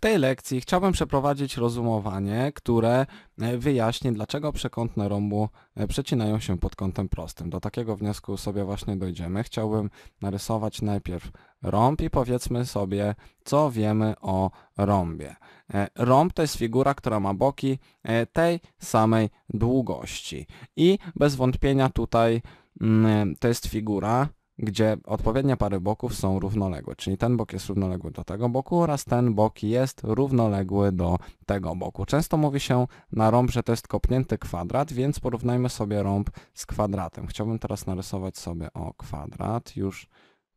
tej lekcji chciałbym przeprowadzić rozumowanie, które e, wyjaśni, dlaczego przekątne rąbu e, przecinają się pod kątem prostym. Do takiego wniosku sobie właśnie dojdziemy. Chciałbym narysować najpierw rąb i powiedzmy sobie, co wiemy o rąbie. E, rąb to jest figura, która ma boki tej samej długości. I bez wątpienia tutaj mm, to jest figura, gdzie odpowiednie pary boków są równoległe, czyli ten bok jest równoległy do tego boku oraz ten bok jest równoległy do tego boku. Często mówi się na rąb, że to jest kopnięty kwadrat, więc porównajmy sobie rąb z kwadratem. Chciałbym teraz narysować sobie o kwadrat, już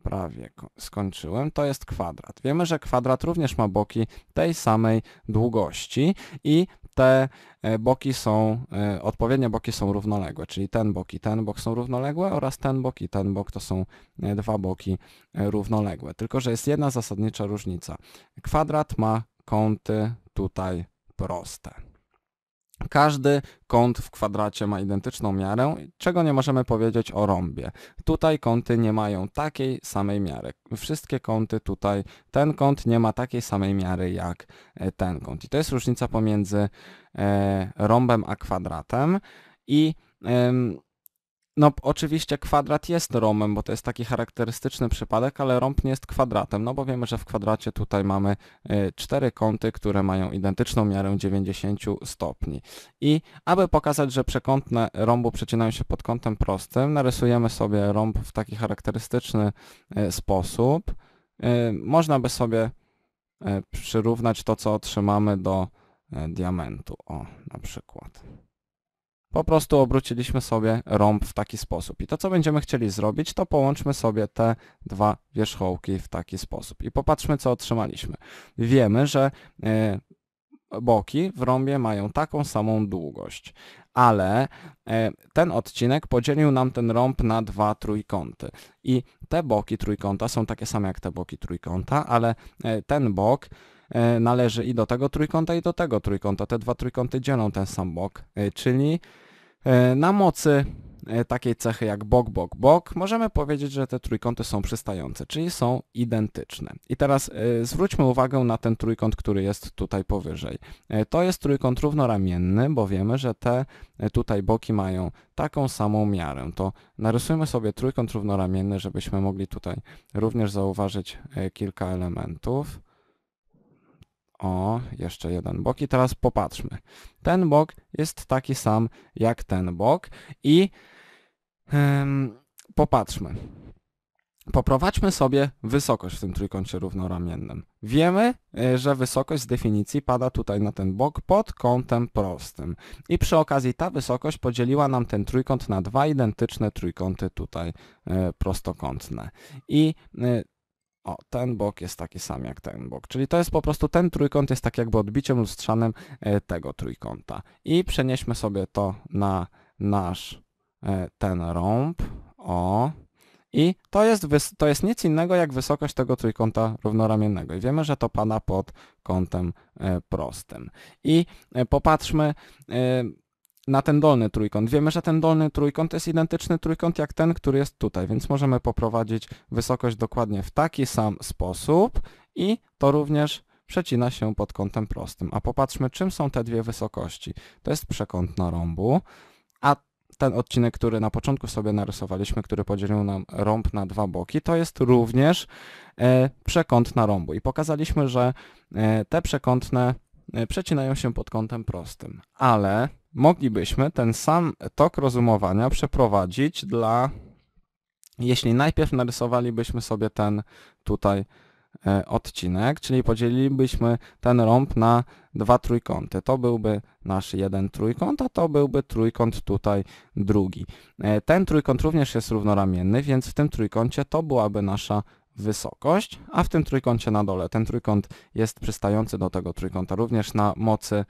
prawie skończyłem, to jest kwadrat. Wiemy, że kwadrat również ma boki tej samej długości i te e, boki są, e, odpowiednie boki są równoległe, czyli ten bok i ten bok są równoległe oraz ten bok i ten bok to są e, dwa boki równoległe. Tylko, że jest jedna zasadnicza różnica. Kwadrat ma kąty tutaj proste. Każdy kąt w kwadracie ma identyczną miarę, czego nie możemy powiedzieć o rąbie. Tutaj kąty nie mają takiej samej miary. Wszystkie kąty tutaj, ten kąt nie ma takiej samej miary jak e, ten kąt. I to jest różnica pomiędzy e, rąbem a kwadratem i e, no oczywiście kwadrat jest romem, bo to jest taki charakterystyczny przypadek, ale rąb nie jest kwadratem, no bo wiemy, że w kwadracie tutaj mamy y, cztery kąty, które mają identyczną miarę 90 stopni. I aby pokazać, że przekątne rąbu przecinają się pod kątem prostym, narysujemy sobie rąb w taki charakterystyczny y, sposób. Y, można by sobie przyrównać to, co otrzymamy do diamentu, o na przykład po prostu obróciliśmy sobie rąb w taki sposób. I to, co będziemy chcieli zrobić, to połączmy sobie te dwa wierzchołki w taki sposób. I popatrzmy, co otrzymaliśmy. Wiemy, że e, boki w rąbie mają taką samą długość, ale e, ten odcinek podzielił nam ten rąb na dwa trójkąty. I te boki trójkąta są takie same jak te boki trójkąta, ale e, ten bok E, należy i do tego trójkąta, i do tego trójkąta. Te dwa trójkąty dzielą ten sam bok, e, czyli e, na mocy takiej cechy jak bok, bok, bok, możemy powiedzieć, że te trójkąty są przystające, czyli są identyczne. I teraz zwróćmy uwagę na ten trójkąt, który jest tutaj powyżej. to jest trójkąt równoramienny, bo wiemy, że te tutaj boki mają taką samą miarę. To narysujmy sobie trójkąt równoramienny, żebyśmy mogli tutaj również zauważyć kilka elementów. O, jeszcze jeden bok i teraz popatrzmy. Ten bok jest taki sam jak ten bok i ym, popatrzmy. Poprowadźmy sobie wysokość w tym trójkącie równoramiennym. Wiemy, e, że wysokość z definicji pada tutaj na ten bok pod kątem prostym. I przy okazji ta wysokość podzieliła nam ten trójkąt na dwa identyczne trójkąty tutaj e, prostokątne. I e, o, ten bok jest taki sam jak ten bok. Czyli to jest po prostu ten trójkąt jest tak jakby odbiciem lustrzanym e, tego trójkąta. I przenieśmy sobie to na nasz e, ten rąb. O. I to jest, to jest nic innego jak wysokość tego trójkąta równoramiennego. I wiemy, że to pada pod kątem e, prostym. I popatrzmy na ten dolny trójkąt. Wiemy, że ten dolny trójkąt jest identyczny trójkąt jak ten, który jest tutaj, więc możemy poprowadzić wysokość dokładnie w taki sam sposób i to również przecina się pod kątem prostym. A popatrzmy, czym są te dwie wysokości. To jest przekąt na rąbu, a ten odcinek, który na początku sobie narysowaliśmy, który podzielił nam rąb na dwa boki, to jest również e, przekąt na rąbu. I pokazaliśmy, że e, te przekątne e, przecinają się pod kątem prostym. Ale moglibyśmy ten sam tok rozumowania przeprowadzić dla, jeśli najpierw narysowalibyśmy sobie ten tutaj e, odcinek, czyli podzielilibyśmy ten rąb na dwa trójkąty. To byłby nasz jeden trójkąt, a to byłby trójkąt tutaj drugi. E, ten trójkąt również jest równoramienny, więc w tym trójkącie to byłaby nasza wysokość, a w tym trójkącie na dole. Ten trójkąt jest przystający do tego trójkąta również na mocy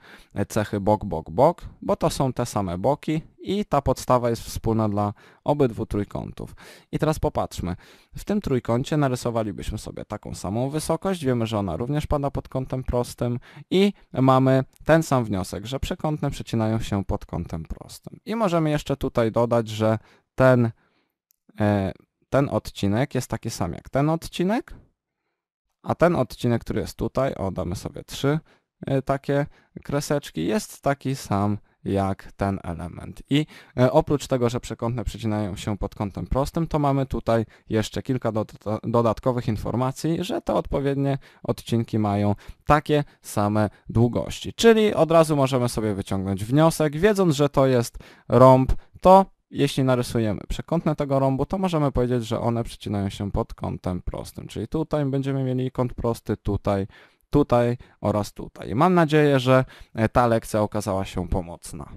cechy bok, bok, bok, bo to są te same boki i ta podstawa jest wspólna dla obydwu trójkątów. I teraz popatrzmy. W tym trójkącie narysowalibyśmy sobie taką samą wysokość, wiemy, że ona również pada pod kątem prostym i mamy ten sam wniosek, że przekątne przecinają się pod kątem prostym. I możemy jeszcze tutaj dodać, że ten e, ten odcinek jest taki sam jak ten odcinek, a ten odcinek, który jest tutaj, o damy sobie trzy e, takie kreseczki, jest taki sam jak ten element. I e, oprócz tego, że przekątne przecinają się pod kątem prostym, to mamy tutaj jeszcze kilka dodatkowych informacji, że te odpowiednie odcinki mają takie same długości. Czyli od razu możemy sobie wyciągnąć wniosek, wiedząc, że to jest rąb, to jeśli narysujemy przekątne tego rąbu, to możemy powiedzieć, że one przecinają się pod kątem prostym, czyli tutaj będziemy mieli kąt prosty, tutaj, tutaj oraz tutaj. Mam nadzieję, że e, ta lekcja okazała się pomocna.